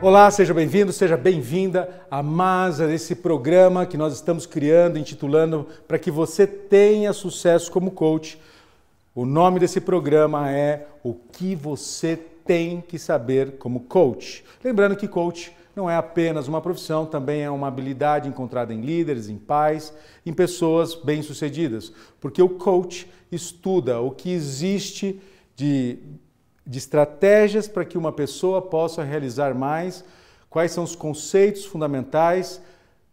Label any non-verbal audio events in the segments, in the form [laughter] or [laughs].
Olá, seja bem-vindo, seja bem-vinda a mais esse programa que nós estamos criando, intitulando para que você tenha sucesso como coach. O nome desse programa é O que você tem que saber como coach. Lembrando que coach não é apenas uma profissão, também é uma habilidade encontrada em líderes, em pais, em pessoas bem-sucedidas, porque o coach estuda o que existe de de estratégias para que uma pessoa possa realizar mais, quais são os conceitos fundamentais,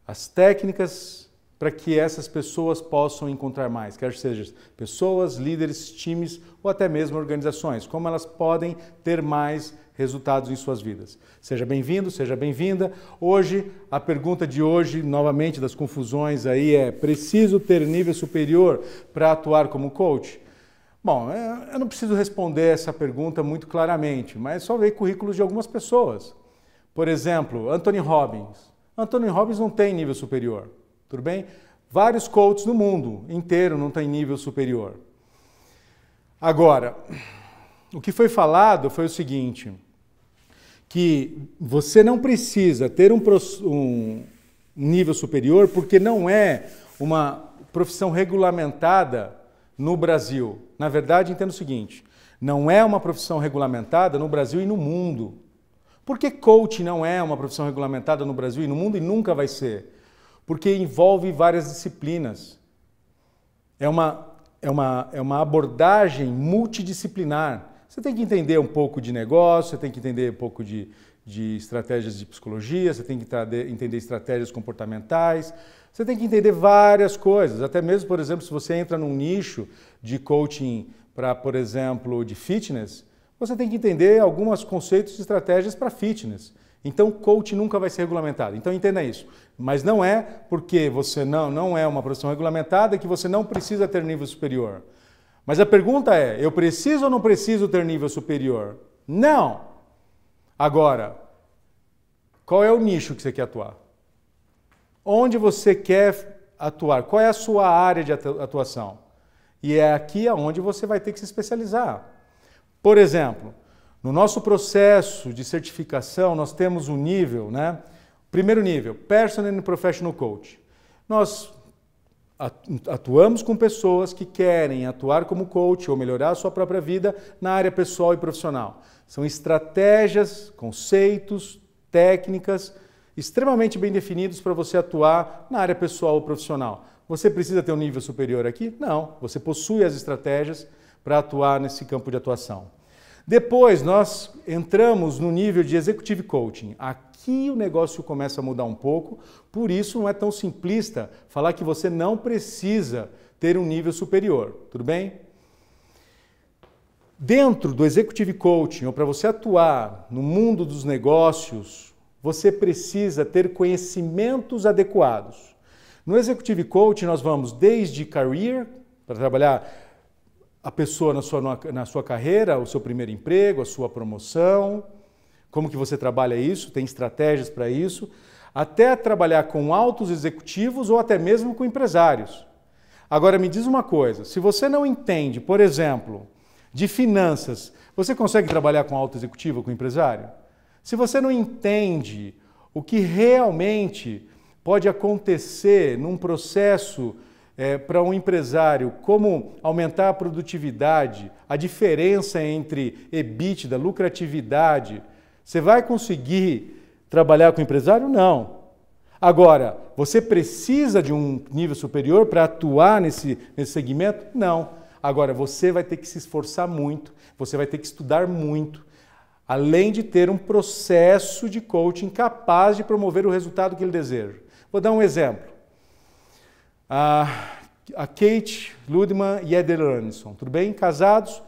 as técnicas para que essas pessoas possam encontrar mais, quer seja pessoas, líderes, times ou até mesmo organizações, como elas podem ter mais resultados em suas vidas. Seja bem-vindo, seja bem-vinda. Hoje, a pergunta de hoje, novamente das confusões aí é: preciso ter nível superior para atuar como coach? Bom, eu não preciso responder essa pergunta muito claramente, mas só ver currículos de algumas pessoas. Por exemplo, Anthony Robbins. Anthony Robbins não tem nível superior, tudo bem? Vários coaches no mundo inteiro não têm nível superior. Agora, o que foi falado foi o seguinte, que você não precisa ter um, um nível superior porque não é uma profissão regulamentada no Brasil. Na verdade, entendo o seguinte: não é uma profissão regulamentada no Brasil e no mundo. Por que coach não é uma profissão regulamentada no Brasil e no mundo e nunca vai ser? Porque envolve várias disciplinas. É uma, é uma, é uma abordagem multidisciplinar. Você tem que entender um pouco de negócio, você tem que entender um pouco de de estratégias de psicologia, você tem que entender estratégias comportamentais, você tem que entender várias coisas. Até mesmo, por exemplo, se você entra num nicho de coaching para, por exemplo, de fitness, você tem que entender alguns conceitos e estratégias para fitness. Então, coach nunca vai ser regulamentado. Então, entenda isso. Mas não é porque você não, não é uma profissão regulamentada que você não precisa ter nível superior. Mas a pergunta é: eu preciso ou não preciso ter nível superior? Não! Agora, qual é o nicho que você quer atuar? Onde você quer atuar? Qual é a sua área de atuação? E é aqui aonde você vai ter que se especializar. Por exemplo, no nosso processo de certificação, nós temos um nível, né? Primeiro nível, Personal and Professional Coach. Nós atuamos com pessoas que querem atuar como coach ou melhorar a sua própria vida na área pessoal e profissional. São estratégias, conceitos, técnicas extremamente bem definidos para você atuar na área pessoal ou profissional. Você precisa ter um nível superior aqui? Não, você possui as estratégias para atuar nesse campo de atuação. Depois nós entramos no nível de executive coaching. Aqui o negócio começa a mudar um pouco, por isso não é tão simplista falar que você não precisa ter um nível superior, tudo bem? Dentro do Executive Coaching, ou para você atuar no mundo dos negócios, você precisa ter conhecimentos adequados. No Executive Coaching, nós vamos desde career, para trabalhar a pessoa na sua, na sua carreira, o seu primeiro emprego, a sua promoção, como que você trabalha isso, tem estratégias para isso, até trabalhar com altos executivos ou até mesmo com empresários. Agora me diz uma coisa, se você não entende, por exemplo, de finanças, você consegue trabalhar com alto executivo, com empresário? Se você não entende o que realmente pode acontecer num processo é, eh, para um empresário, como aumentar a produtividade, a diferença entre EBITDA, lucratividade, você vai conseguir trabalhar com empresário? Não. Agora, você precisa de um nível superior para atuar nesse, nesse segmento? Não. Agora, você vai ter que se esforçar muito, você vai ter que estudar muito, além de ter um processo de coaching capaz de promover o resultado que ele deseja. Vou dar um exemplo. A, a Kate Ludman e Eder Anderson, tudo bem? Casados,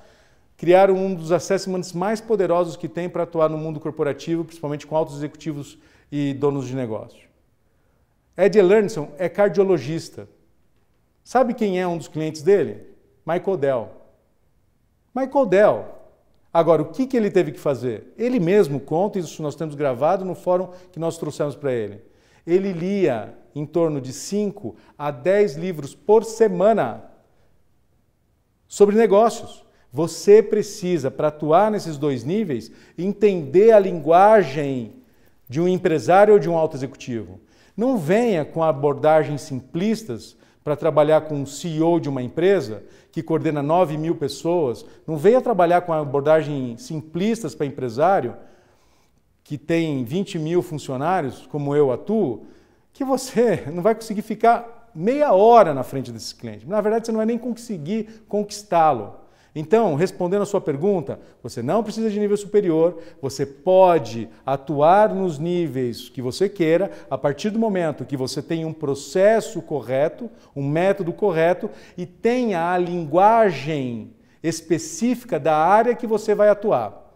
criaram um dos assessments mais poderosos que tem para atuar no mundo corporativo, principalmente com altos executivos e donos de negócio. Ed Lernerson é cardiologista. Sabe quem é um dos clientes dele? Michael Dell. Michael Dell. Agora, o que, que ele teve que fazer? Ele mesmo conta, isso nós temos gravado no fórum que nós trouxemos para ele. Ele lia em torno de 5 a 10 livros por semana sobre negócios. Você precisa, para atuar nesses dois níveis, entender a linguagem de um empresário ou de um alto executivo. Não venha com abordagens simplistas para trabalhar com um CEO de uma empresa que coordena 9 mil pessoas, não venha trabalhar com abordagem simplistas para empresário que tem 20 mil funcionários, como eu atuo, que você [laughs] não vai conseguir ficar meia hora na frente desse cliente. Na verdade, você não vai nem conseguir conquistá-lo. Então, respondendo a sua pergunta, você não precisa de nível superior, você pode atuar nos níveis que você queira a partir do momento que você tem um processo correto, um método correto e tenha a linguagem específica da área que você vai atuar.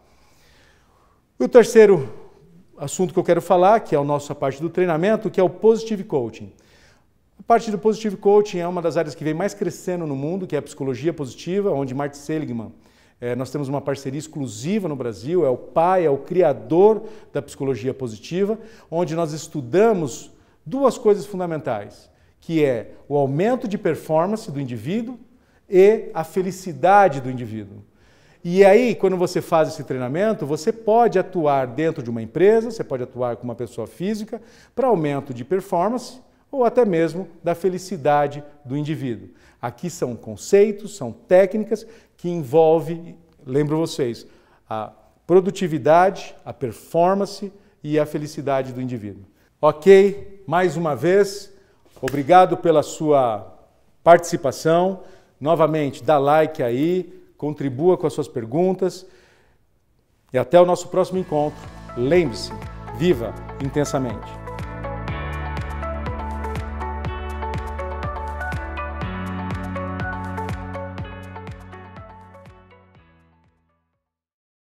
O terceiro assunto que eu quero falar, que é a nossa parte do treinamento, que é o positive coaching. A parte do Positive Coaching é uma das áreas que vem mais crescendo no mundo, que é a psicologia positiva, onde Martin Seligman, é, nós temos uma parceria exclusiva no Brasil, é o pai, é o criador da psicologia positiva, onde nós estudamos duas coisas fundamentais, que é o aumento de performance do indivíduo e a felicidade do indivíduo. E aí, quando você faz esse treinamento, você pode atuar dentro de uma empresa, você pode atuar com uma pessoa física para aumento de performance ou até mesmo da felicidade do indivíduo. Aqui são conceitos, são técnicas que envolvem, lembro vocês, a produtividade, a performance e a felicidade do indivíduo. Ok, mais uma vez, obrigado pela sua participação. Novamente, dá like aí, contribua com as suas perguntas e até o nosso próximo encontro. Lembre-se, viva intensamente!